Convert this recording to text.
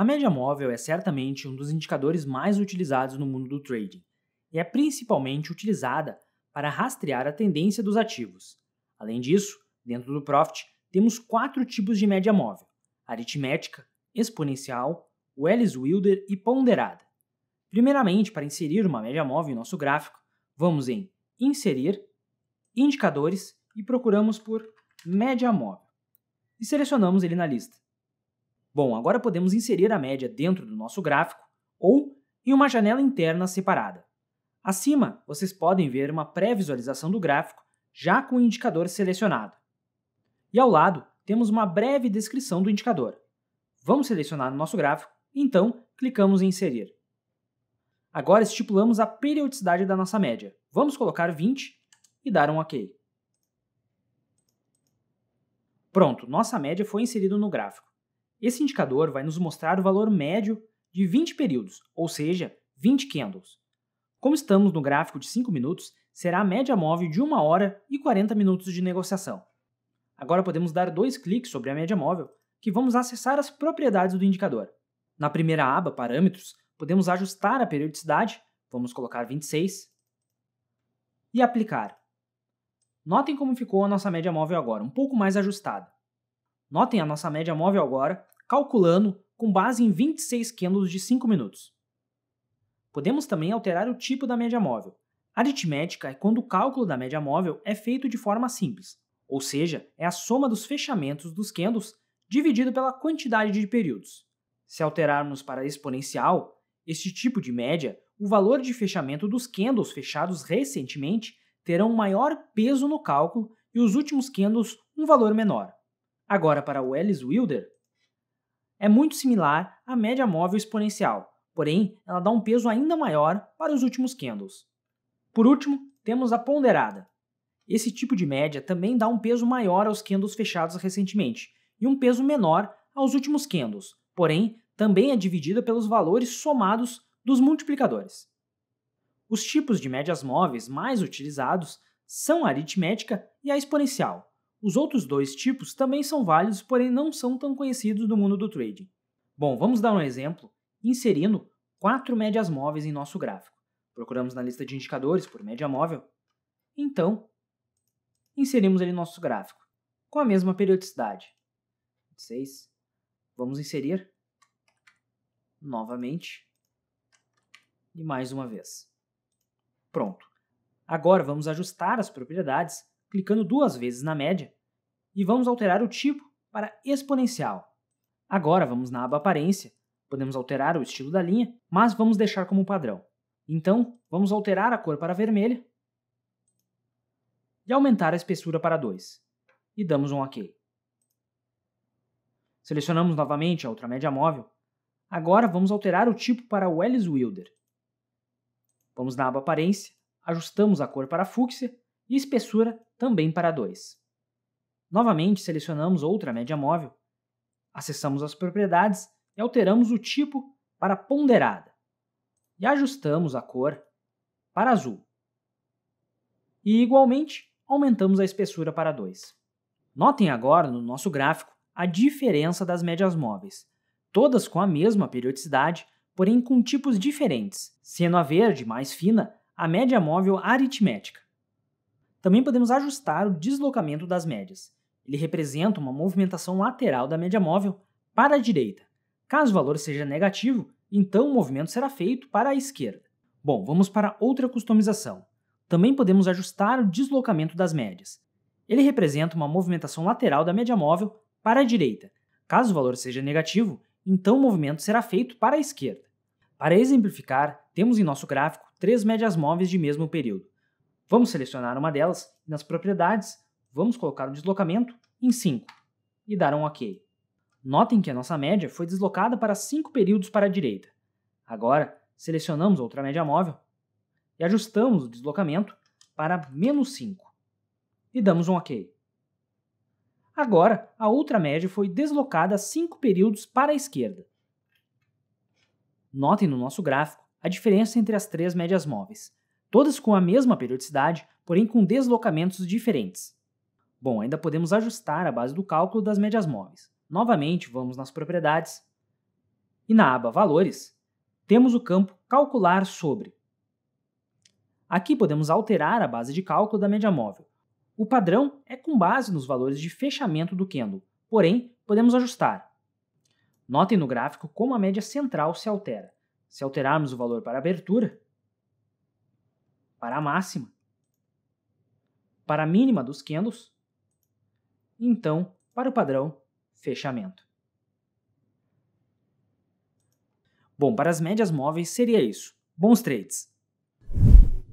A média móvel é certamente um dos indicadores mais utilizados no mundo do trading e é principalmente utilizada para rastrear a tendência dos ativos. Além disso, dentro do Profit, temos quatro tipos de média móvel: aritmética, exponencial, Wells-Wilder e ponderada. Primeiramente, para inserir uma média móvel em nosso gráfico, vamos em Inserir, Indicadores e procuramos por Média Móvel. E selecionamos ele na lista. Bom, agora podemos inserir a média dentro do nosso gráfico ou em uma janela interna separada. Acima, vocês podem ver uma pré-visualização do gráfico já com o indicador selecionado. E ao lado, temos uma breve descrição do indicador. Vamos selecionar o nosso gráfico, então clicamos em inserir. Agora estipulamos a periodicidade da nossa média. Vamos colocar 20 e dar um OK. Pronto, nossa média foi inserida no gráfico. Esse indicador vai nos mostrar o valor médio de 20 períodos, ou seja, 20 candles. Como estamos no gráfico de 5 minutos, será a média móvel de 1 hora e 40 minutos de negociação. Agora podemos dar dois cliques sobre a média móvel, que vamos acessar as propriedades do indicador. Na primeira aba, Parâmetros, podemos ajustar a periodicidade, vamos colocar 26, e aplicar. Notem como ficou a nossa média móvel agora, um pouco mais ajustada. Notem a nossa média móvel agora calculando com base em 26 candles de 5 minutos. Podemos também alterar o tipo da média móvel. Aritmética é quando o cálculo da média móvel é feito de forma simples, ou seja, é a soma dos fechamentos dos candles dividido pela quantidade de períodos. Se alterarmos para exponencial, este tipo de média, o valor de fechamento dos candles fechados recentemente terão um maior peso no cálculo e os últimos candles um valor menor. Agora, para o Ellis Wilder, é muito similar à média móvel exponencial, porém ela dá um peso ainda maior para os últimos candles. Por último, temos a ponderada. Esse tipo de média também dá um peso maior aos candles fechados recentemente e um peso menor aos últimos candles, porém também é dividida pelos valores somados dos multiplicadores. Os tipos de médias móveis mais utilizados são a aritmética e a exponencial, os outros dois tipos também são válidos, porém não são tão conhecidos no mundo do trading. Bom, vamos dar um exemplo inserindo quatro médias móveis em nosso gráfico. Procuramos na lista de indicadores por média móvel. Então, inserimos ele em nosso gráfico, com a mesma periodicidade. Vamos inserir novamente e mais uma vez. Pronto. Agora vamos ajustar as propriedades clicando duas vezes na média, e vamos alterar o tipo para exponencial. Agora vamos na aba Aparência, podemos alterar o estilo da linha, mas vamos deixar como padrão. Então, vamos alterar a cor para vermelha e aumentar a espessura para 2. E damos um OK. Selecionamos novamente a outra média móvel. Agora vamos alterar o tipo para Wells Wilder. Vamos na aba Aparência, ajustamos a cor para fúcsia e espessura também para 2. Novamente, selecionamos outra média móvel, acessamos as propriedades e alteramos o tipo para ponderada e ajustamos a cor para azul. E, igualmente, aumentamos a espessura para 2. Notem agora no nosso gráfico a diferença das médias móveis, todas com a mesma periodicidade, porém com tipos diferentes, sendo a verde mais fina a média móvel aritmética também podemos ajustar o deslocamento das médias. Ele representa uma movimentação lateral da média móvel para a direita. Caso o valor seja negativo, então o movimento será feito para a esquerda. Bom, vamos para outra customização. Também podemos ajustar o deslocamento das médias. Ele representa uma movimentação lateral da média móvel para a direita. Caso o valor seja negativo, então o movimento será feito para a esquerda. Para exemplificar, temos em nosso gráfico três médias móveis de mesmo período. Vamos selecionar uma delas e nas propriedades vamos colocar o deslocamento em 5 e dar um OK. Notem que a nossa média foi deslocada para 5 períodos para a direita. Agora, selecionamos outra média móvel e ajustamos o deslocamento para menos 5 e damos um OK. Agora, a outra média foi deslocada 5 períodos para a esquerda. Notem no nosso gráfico a diferença entre as três médias móveis todas com a mesma periodicidade, porém com deslocamentos diferentes. Bom, ainda podemos ajustar a base do cálculo das médias móveis. Novamente, vamos nas propriedades e na aba Valores, temos o campo Calcular sobre. Aqui podemos alterar a base de cálculo da média móvel. O padrão é com base nos valores de fechamento do candle, porém, podemos ajustar. Notem no gráfico como a média central se altera. Se alterarmos o valor para abertura, para a máxima, para a mínima dos candles, e então para o padrão fechamento. Bom, para as médias móveis seria isso. Bons trades.